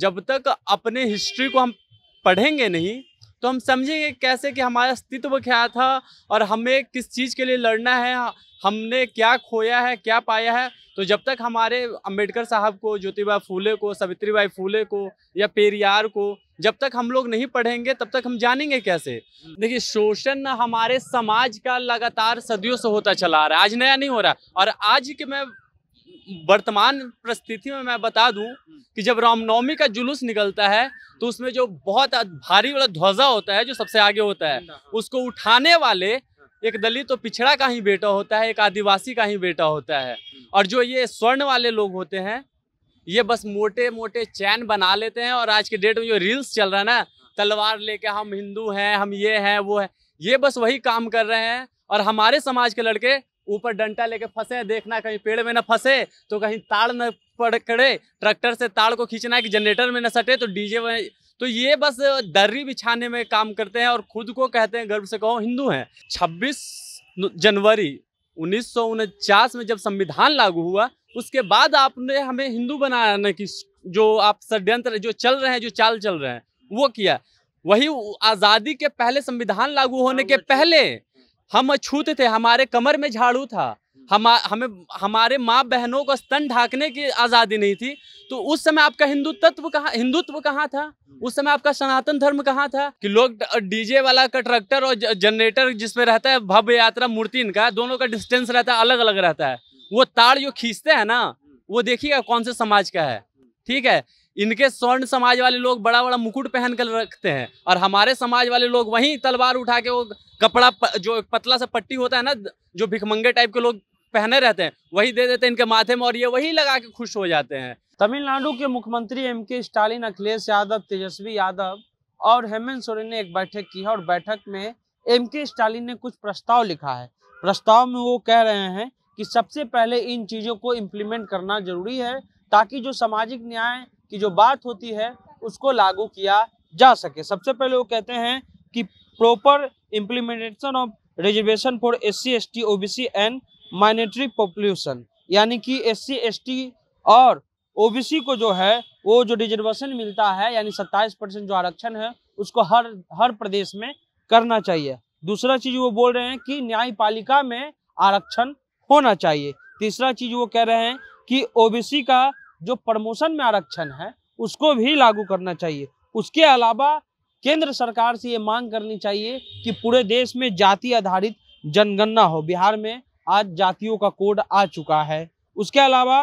जब तक अपने हिस्ट्री को हम पढ़ेंगे नहीं तो हम समझेंगे कैसे कि हमारा अस्तित्व क्या था और हमें किस चीज़ के लिए लड़ना है हमने क्या खोया है क्या पाया है तो जब तक हमारे अंबेडकर साहब को ज्योतिबा फूले को सावित्री बाई फूले को या पेरियार को जब तक हम लोग नहीं पढ़ेंगे तब तक हम जानेंगे कैसे देखिए शोषण हमारे समाज का लगातार सदियों से होता चला आ रहा है आज नया नहीं हो रहा और आज के मैं वर्तमान परिस्थिति में मैं बता दूं कि जब रामनवमी का जुलूस निकलता है तो उसमें जो बहुत भारी वाला ध्वजा होता है जो सबसे आगे होता है उसको उठाने वाले एक दलित तो पिछड़ा का ही बेटा होता है एक आदिवासी का ही बेटा होता है और जो ये स्वर्ण वाले लोग होते हैं ये बस मोटे मोटे चैन बना लेते हैं और आज के डेट में जो रील्स चल रहा है ना तलवार लेके हम हिंदू हैं हम ये हैं वो है ये बस वही काम कर रहे हैं और हमारे समाज के लड़के ऊपर डंटा लेके फंसे देखना कहीं पेड़ में ना फंसे तो कहीं ताड़ न पकड़े ट्रैक्टर से ताड़ को खींचना कि जनरेटर में न सटे तो डीजे में तो ये बस दर्री बिछाने में काम करते हैं और खुद को कहते हैं गर्व से कहो हिंदू हैं 26 जनवरी उन्नीस में जब संविधान लागू हुआ उसके बाद आपने हमें हिंदू बनाने की जो आप षड्यंत्र जो चल रहे हैं जो चाल चल रहे हैं वो किया वही आज़ादी के पहले संविधान लागू होने के हाँ, पहले हम अछूत थे हमारे कमर में झाड़ू था हम हमें हमारे माँ बहनों को स्तन ढाकने की आज़ादी नहीं थी तो उस समय आपका हिंदू तत्व कहाँ हिंदुत्व कहाँ था उस समय आपका सनातन धर्म कहाँ था कि लोग डीजे वाला का ट्रैक्टर और जनरेटर जिसमें रहता है भव्य यात्रा मूर्ति इनका दोनों का डिस्टेंस रहता है अलग अलग रहता है वो ताड़ जो खींचते हैं ना वो देखिएगा कौन से समाज का है ठीक है इनके स्वर्ण समाज वाले लोग बड़ा बड़ा मुकुट पहन कर रखते हैं और हमारे समाज वाले लोग वहीं तलवार उठा के वो कपड़ा प, जो पतला सा पट्टी होता है ना जो भिखमंगे टाइप के लोग पहने रहते हैं वही दे देते हैं इनके माथे में और ये वही लगा के खुश हो जाते हैं तमिलनाडु के मुख्यमंत्री एम के स्टालिन अखिलेश यादव तेजस्वी यादव और हेमंत सोरेन ने एक बैठक की है और बैठक में एम के स्टालिन ने कुछ प्रस्ताव लिखा है प्रस्ताव में वो कह रहे हैं कि सबसे पहले इन चीज़ों को इम्प्लीमेंट करना जरूरी है ताकि जो सामाजिक न्याय की जो बात होती है उसको लागू किया जा सके सबसे पहले वो कहते हैं कि proper implementation of reservation for S C S T O B C and माइनेटरी पॉपुलेशन यानी कि एस सी एस टी और ओ बी सी को जो है वो जो रिजर्वेशन मिलता है यानी सत्ताईस परसेंट जो आरक्षण है उसको हर हर प्रदेश में करना चाहिए दूसरा चीज वो बोल रहे हैं कि न्यायपालिका में आरक्षण होना चाहिए तीसरा चीज वो कह रहे हैं कि ओबीसी का जो प्रमोशन में आरक्षण है उसको भी लागू करना चाहिए उसके अलावा केंद्र सरकार से ये मांग करनी चाहिए कि पूरे देश में जाति आधारित जनगणना हो बिहार में आज जातियों का कोड आ चुका है उसके अलावा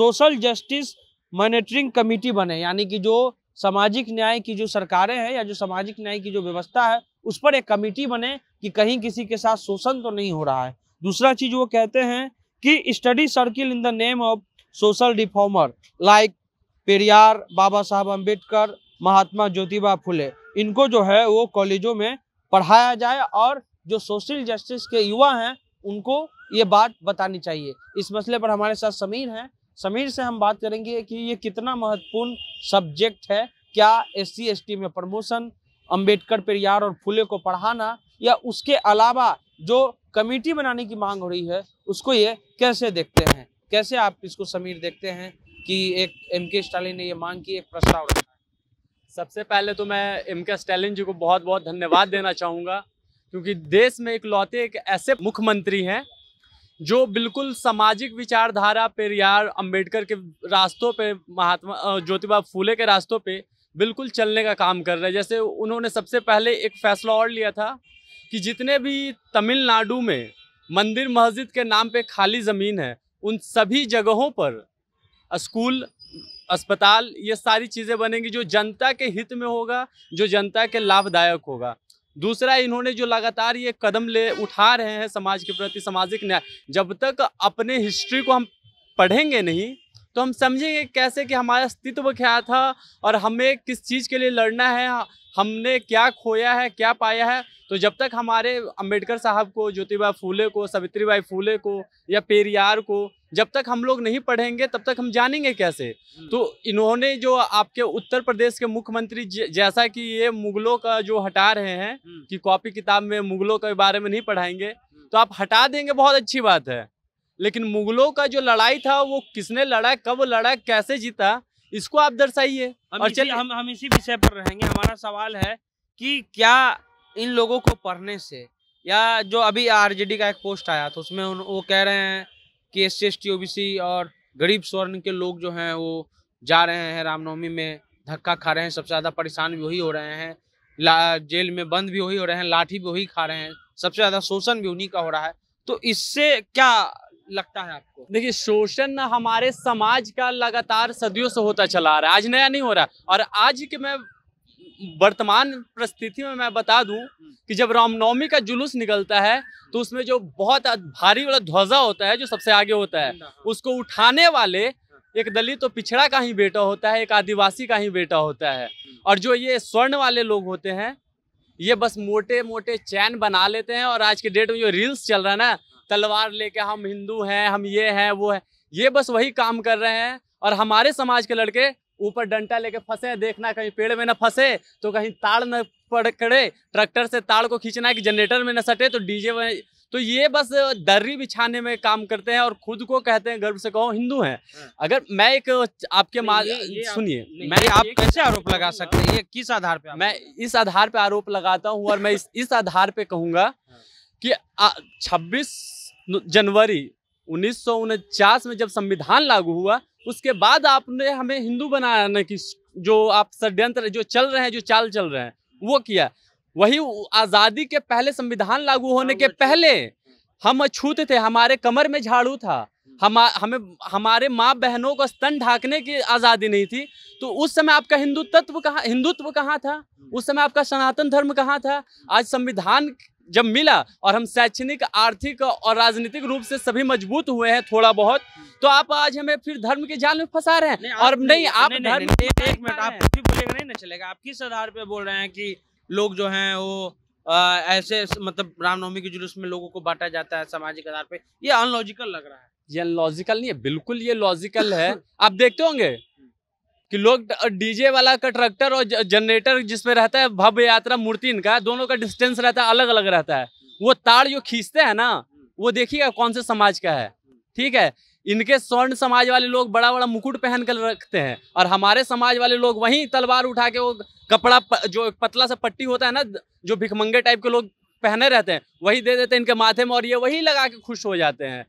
सोशल जस्टिस मॉनिटरिंग कमेटी बने यानी कि जो सामाजिक न्याय की जो सरकारें हैं या जो सामाजिक न्याय की जो व्यवस्था है उस पर एक कमेटी बने कि कहीं किसी के साथ शोषण तो नहीं हो रहा है दूसरा चीज वो कहते हैं कि study circle in the name of social reformer like Periyar Baba Saheb Ambedkar महात्मा ज्योतिबा फुले इनको जो है वो कॉलेजों में पढ़ाया जाए और जो सोशल जस्टिस के युवा हैं उनको ये बात बतानी चाहिए इस मसले पर हमारे साथ समीर हैं समीर से हम बात करेंगे कि ये कितना महत्वपूर्ण सब्जेक्ट है क्या एस सी में प्रमोशन अंबेडकर पेरियार और फुले को पढ़ाना या उसके अलावा जो कमेटी बनाने की मांग हो रही है उसको ये कैसे देखते हैं कैसे आप इसको समीर देखते हैं कि एक एम के स्टालिन ने ये मांग की एक प्रस्ताव रखा सबसे पहले तो मैं एम के स्टालिन जी को बहुत बहुत धन्यवाद देना चाहूँगा क्योंकि देश में इकलौते एक ऐसे मुख्यमंत्री हैं जो बिल्कुल सामाजिक विचारधारा पर यार अम्बेडकर के रास्तों पर महात्मा ज्योतिबा फूले के रास्तों पर बिल्कुल चलने का काम कर रहे हैं जैसे उन्होंने सबसे पहले एक फैसला और लिया था कि जितने भी तमिलनाडु में मंदिर मस्जिद के नाम पे खाली ज़मीन है उन सभी जगहों पर स्कूल अस्पताल ये सारी चीज़ें बनेंगी जो जनता के हित में होगा जो जनता के लाभदायक होगा दूसरा इन्होंने जो लगातार ये कदम ले उठा रहे हैं समाज के प्रति सामाजिक न्याय जब तक अपने हिस्ट्री को हम पढ़ेंगे नहीं तो हम समझेंगे कैसे कि हमारा अस्तित्व क्या था और हमें किस चीज़ के लिए लड़ना है हमने क्या खोया है क्या पाया है तो जब तक हमारे अंबेडकर साहब को ज्योतिबा फूले को सावित्रीबाई फूले को या पेरियार को जब तक हम लोग नहीं पढ़ेंगे तब तक हम जानेंगे कैसे हम्म। तो इन्होंने जो आपके उत्तर प्रदेश के मुख्यमंत्री जैसा कि ये मुगलों का जो हटा रहे हैं हम्म। कि कॉपी किताब में मुगलों के बारे में नहीं पढ़ाएंगे हम्म। तो आप हटा देंगे बहुत अच्छी बात है लेकिन मुगलों का जो लड़ाई था वो किसने लड़ा कब लड़ा कैसे जीता इसको आप दर्शाइए और चलिए हम हम इसी विषय पर रहेंगे हमारा सवाल है कि क्या इन लोगों को पढ़ने से या जो अभी आरजेडी का एक पोस्ट आया तो उसमें उन, वो कह रहे हैं कि एस सी एस और गरीब स्वर्ण के लोग जो हैं वो जा रहे हैं रामनवमी में धक्का खा रहे हैं सबसे ज़्यादा परेशान भी वही हो रहे हैं जेल में बंद भी वही हो रहे हैं लाठी भी वही खा रहे हैं सबसे ज़्यादा शोषण भी उन्हीं का हो रहा है तो इससे क्या लगता है आपको देखिए शोषण हमारे समाज का लगातार सदियों से होता चला आ रहा है आज नया नहीं हो रहा और आज के मैं वर्तमान परिस्थिति में मैं बता दूं कि जब रामनवमी का जुलूस निकलता है तो उसमें जो बहुत भारी वाला ध्वजा होता है जो सबसे आगे होता है उसको उठाने वाले एक दलित तो पिछड़ा का ही बेटा होता है एक आदिवासी का ही बेटा होता है और जो ये स्वर्ण वाले लोग होते हैं ये बस मोटे मोटे चैन बना लेते हैं और आज के डेट में जो रील्स चल रहा है ना तलवार लेके हम हिंदू हैं हम ये हैं वो है ये बस वही काम कर रहे हैं और हमारे समाज के लड़के ऊपर डंटा लेके फंसे देखना कहीं पेड़ में ना फंसे तो कहीं ताड़ न पकड़े ट्रैक्टर से ताड़ को खींचना है कि जनरेटर में न सटे तो डीजे में तो ये बस दर्री बिछाने में काम करते हैं और खुद को कहते हैं गर्व से कहो हिंदू हैं हाँ। अगर मैं एक आपके सुनिए मैं आप कैसे आरोप लगा सकते हैं ये किस आधार पर मैं इस आधार पर आरोप लगाता हूँ और मैं इस आधार पर कहूँगा हाँ। कि छब्बीस जनवरी उन्नीस में जब संविधान लागू हुआ उसके बाद आपने हमें हिंदू बनाने की जो आप षड्यंत्र जो चल रहे हैं जो चाल चल रहे हैं वो किया वही आज़ादी के पहले संविधान लागू हाँ, होने के तो पहले हम अछूत थे हमारे कमर में झाड़ू था हम हमें हमारे माँ बहनों को स्तन ढाकने की आज़ादी नहीं थी तो उस समय आपका हिंदू तत्व कहाँ हिंदुत्व कहाँ था उस समय आपका सनातन धर्म कहाँ था आज संविधान जब मिला और हम शैक्षणिक आर्थिक और राजनीतिक रूप से सभी मजबूत हुए हैं थोड़ा बहुत तो आप आज हमें फिर धर्म के जाल में फंसा रहे हैं नहीं, और नहीं आप धर्म एक मिनट आप कुछ भी बोलेगा नहीं ना चलेगा आप किस आधार पे बोल रहे हैं कि लोग जो हैं वो आ, ऐसे मतलब रामनवमी के जुलूस में लोगों को बांटा जाता है सामाजिक आधार पे ये अनलॉजिकल लग रहा है ये अनलॉजिकल नहीं है बिल्कुल ये लॉजिकल है आप देखते होंगे कि लोग डीजे वाला का ट्रैक्टर और जनरेटर जिसमें रहता है भव्य यात्रा मूर्ति इनका दोनों का डिस्टेंस रहता है अलग अलग रहता है वो तार जो खींचते हैं ना वो देखिएगा कौन से समाज का है ठीक है इनके स्वर्ण समाज वाले लोग बड़ा बड़ा मुकुट पहन कर रखते हैं और हमारे समाज वाले लोग वहीं तलवार उठा के वो कपड़ा प, जो पतला सा पट्टी होता है ना जो भिखमंगे टाइप के लोग पहने रहते हैं वही दे देते हैं इनके माथे में और ये वही लगा के खुश हो जाते हैं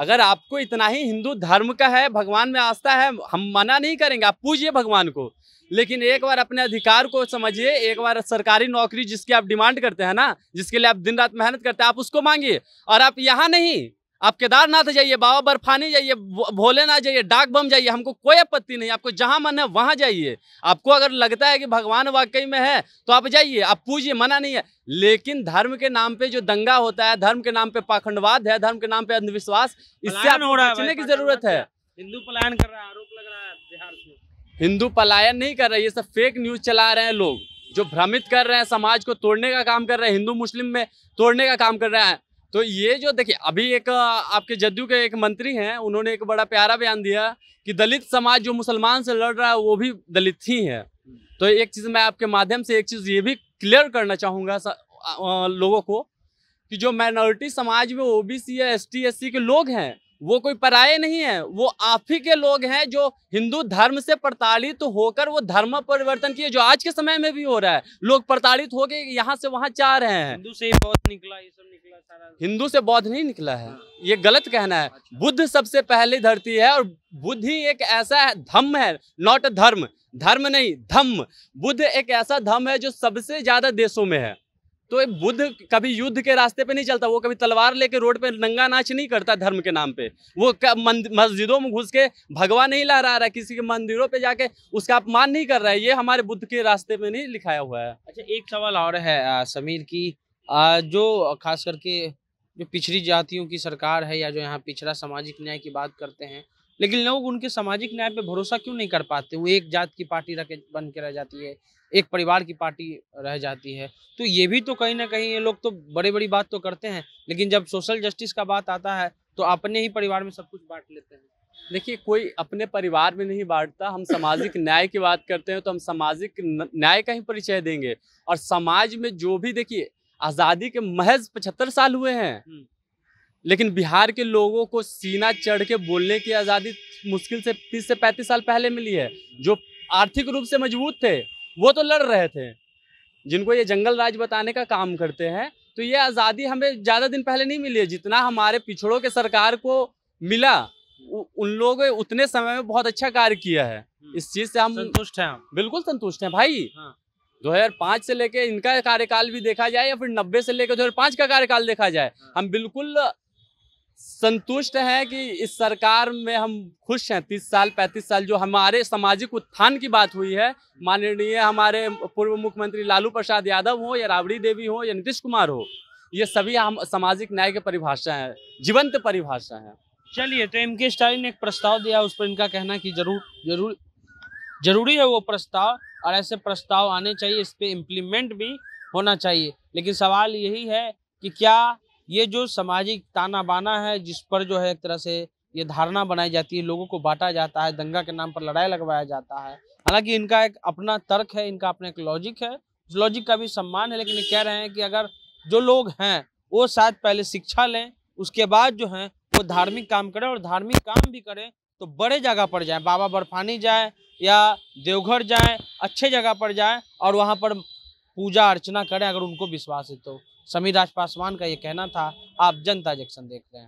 अगर आपको इतना ही हिंदू धर्म का है भगवान में आस्था है हम मना नहीं करेंगे आप पूजिए भगवान को लेकिन एक बार अपने अधिकार को समझिए एक बार सरकारी नौकरी जिसकी आप डिमांड करते हैं ना जिसके लिए आप दिन रात मेहनत करते हैं आप उसको मांगिए और आप यहाँ नहीं आप केदारनाथ जाइए बाबा बर्फानी जाइए भोलेनाथ जाइए डाक बम जाइए हमको कोई आपत्ति नहीं आपको जहाँ मन है वहाँ जाइए आपको अगर लगता है कि भगवान वाकई में है तो आप जाइए आप पूजिए मना नहीं है लेकिन धर्म के नाम पे जो दंगा होता है धर्म के नाम पे पाखंडवाद है धर्म के नाम पे अंधविश्वास इससे आप बचने की जरूरत है हिंदू पलायन कर रहा है आरोप लग रहा है बिहार से हिंदू पलायन नहीं कर रहा ये सब फेक न्यूज चला रहे हैं लोग जो भ्रमित कर रहे हैं समाज को तोड़ने का काम कर रहे हैं हिंदू मुस्लिम में तोड़ने का काम कर रहे हैं तो ये जो देखिए अभी एक आपके जदयू के एक मंत्री हैं उन्होंने एक बड़ा प्यारा बयान दिया कि दलित समाज जो मुसलमान से लड़ रहा है वो भी दलित ही है तो एक चीज़ मैं आपके माध्यम से एक चीज़ ये भी क्लियर करना चाहूँगा लोगों को कि जो माइनॉरिटी समाज में ओबीसी या एसटी एससी के लोग हैं वो कोई पराये नहीं है वो आप ही के लोग हैं जो हिंदू धर्म से प्रताड़ित होकर वो धर्म परिवर्तन किए जो आज के समय में भी हो रहा है लोग प्रताड़ित होकर यहाँ से वहाँ जा रहे हैं हिंदू से बौद्ध निकला ये सब निकला सारा हिंदू से बौद्ध नहीं निकला है हाँ। ये गलत कहना है अच्छा। बुद्ध सबसे पहली धरती है और बुद्ध ही एक ऐसा धम्म है नॉट धर्म धर्म नहीं धम्म बुद्ध एक ऐसा धम्म है जो सबसे ज्यादा देशों में है तो बुद्ध कभी युद्ध के रास्ते पे नहीं चलता वो कभी तलवार लेके रोड पे नंगा नाच नहीं करता धर्म के नाम पे वो मस्जिदों में घुस के भगवान नहीं ला रहा है किसी के मंदिरों पे जाके उसका अपमान नहीं कर रहा है ये हमारे बुद्ध के रास्ते में नहीं लिखाया हुआ है अच्छा एक सवाल और है आ, समीर की आ, जो खास करके जो पिछड़ी जातियों की सरकार है या जो यहाँ पिछड़ा सामाजिक न्याय की बात करते हैं लेकिन लोग उनके सामाजिक न्याय पे भरोसा क्यों नहीं कर पाते वो एक जात की पार्टी रखे बन के रह जाती है एक परिवार की पार्टी रह जाती है तो ये भी तो कहीं ना कहीं ये लोग तो बड़ी बड़ी बात तो करते हैं लेकिन जब सोशल जस्टिस का बात आता है तो अपने ही परिवार में सब कुछ बांट लेते हैं देखिए कोई अपने परिवार में नहीं बांटता हम सामाजिक न्याय की बात करते हैं तो हम सामाजिक न्याय का ही परिचय देंगे और समाज में जो भी देखिए आज़ादी के महज पचहत्तर साल हुए हैं हम्म। लेकिन बिहार के लोगों को सीना चढ़ के बोलने की आज़ादी मुश्किल से तीस से पैंतीस साल पहले मिली है जो आर्थिक रूप से मजबूत थे वो तो लड़ रहे थे जिनको ये जंगल राज बताने का काम करते हैं तो ये आज़ादी हमें ज़्यादा दिन पहले नहीं मिली है जितना हमारे पिछड़ों के सरकार को मिला उन लोगों ने उतने समय में बहुत अच्छा कार्य किया है हम्म। इस चीज़ से हम संतुष्ट हैं बिल्कुल संतुष्ट हैं भाई हाँ। दो हजार पाँच से लेके इनका कार्यकाल भी देखा जाए या फिर नब्बे से लेकर दो हजार पाँच का कार्यकाल देखा जाए हाँ। हम बिल्कुल संतुष्ट हैं कि इस सरकार में हम खुश हैं तीस साल पैंतीस साल जो हमारे सामाजिक उत्थान की बात हुई है माननीय हमारे पूर्व मुख्यमंत्री लालू प्रसाद यादव हो या राबड़ी देवी हो या नीतीश कुमार हो ये सभी हम सामाजिक न्याय के परिभाषा है जीवंत परिभाषा है चलिए तो एम के स्टालिन ने एक प्रस्ताव दिया उस पर इनका कहना कि जरूर जरूर जरूरी है वो प्रस्ताव और ऐसे प्रस्ताव आने चाहिए इस पर इम्प्लीमेंट भी होना चाहिए लेकिन सवाल यही है कि क्या ये जो सामाजिक ताना बाना है जिस पर जो है एक तरह से ये धारणा बनाई जाती है लोगों को बांटा जाता है दंगा के नाम पर लड़ाई लगवाया जाता है हालांकि इनका एक अपना तर्क है इनका अपना एक लॉजिक है लॉजिक का भी सम्मान है लेकिन ये कह रहे हैं कि अगर जो लोग हैं वो शायद पहले शिक्षा लें उसके बाद जो है वो धार्मिक काम करें और धार्मिक काम भी करें तो बड़े जगह पर जाए बाबा बर्फानी जाए या देवघर जाए अच्छे जगह पर जाए और वहाँ पर पूजा अर्चना करें अगर उनको विश्वास है तो समीर राज पासवान का ये कहना था आप जनता जंक्शन देख रहे हैं